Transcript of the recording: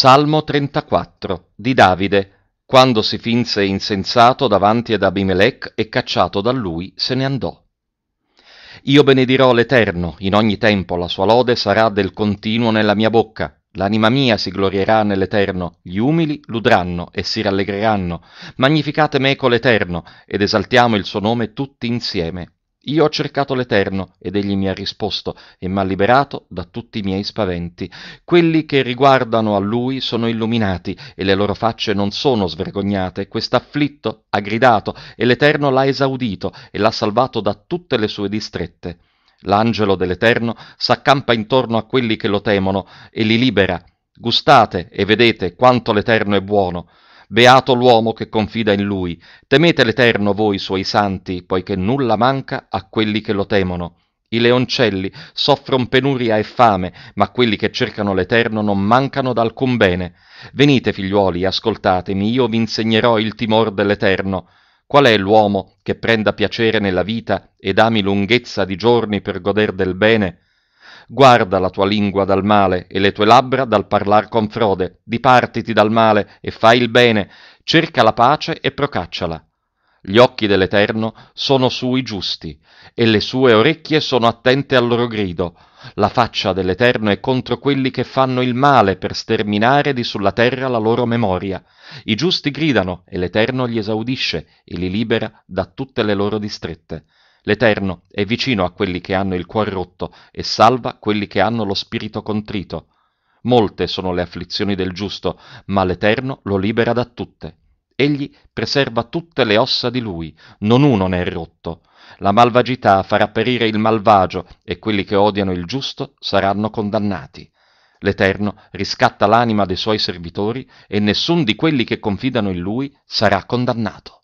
Salmo 34 di Davide, quando si finse insensato davanti ad Abimelech e cacciato da lui se ne andò. Io benedirò l'Eterno, in ogni tempo la sua lode sarà del continuo nella mia bocca. L'anima mia si glorierà nell'Eterno, gli umili ludranno e si rallegreranno. Magnificate meco l'Eterno ed esaltiamo il suo nome tutti insieme. Io ho cercato l'Eterno ed egli mi ha risposto e m'ha liberato da tutti i miei spaventi. Quelli che riguardano a lui sono illuminati e le loro facce non sono svergognate. Quest'afflitto ha gridato e l'Eterno l'ha esaudito e l'ha salvato da tutte le sue distrette. L'angelo dell'Eterno s'accampa intorno a quelli che lo temono e li libera. Gustate e vedete quanto l'Eterno è buono. Beato l'uomo che confida in lui. Temete l'Eterno voi, suoi santi, poiché nulla manca a quelli che lo temono. I leoncelli soffrono penuria e fame, ma quelli che cercano l'Eterno non mancano d'alcun bene. Venite, figliuoli, ascoltatemi, io vi insegnerò il timor dell'Eterno. Qual è l'uomo che prenda piacere nella vita ed ami lunghezza di giorni per goder del bene? Guarda la tua lingua dal male e le tue labbra dal parlar con frode. Dipartiti dal male e fai il bene. Cerca la pace e procacciala. Gli occhi dell'Eterno sono sui giusti, e le sue orecchie sono attente al loro grido. La faccia dell'Eterno è contro quelli che fanno il male per sterminare di sulla terra la loro memoria. I giusti gridano, e l'Eterno li esaudisce e li libera da tutte le loro distrette. L'Eterno è vicino a quelli che hanno il cuore rotto e salva quelli che hanno lo spirito contrito. Molte sono le afflizioni del giusto, ma l'Eterno lo libera da tutte. Egli preserva tutte le ossa di lui, non uno ne è rotto. La malvagità farà perire il malvagio e quelli che odiano il giusto saranno condannati. L'Eterno riscatta l'anima dei suoi servitori e nessun di quelli che confidano in lui sarà condannato.